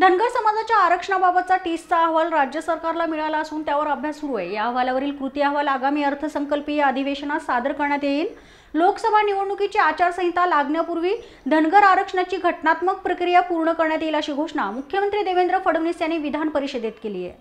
धनगर समाजाच्या आरक्षणाबाबतचा टीसचा अहवाल राज्य सरकारला मिळाला असून त्यावर अभ्यास सुरू आहे या अहवालावरील कृती अहवाल आगामी अर्थसंकल्पीय अधिवेशनात सादर करण्यात येईल लोकसभा निवडणुकीची आचारसंहिता लागण्यापूर्वी धनगर आरक्षणाची घटनात्मक प्रक्रिया पूर्ण करण्यात येईल अशी घोषणा मुख्यमंत्री देवेंद्र फडणवीस यांनी विधान परिषदेत केली आहे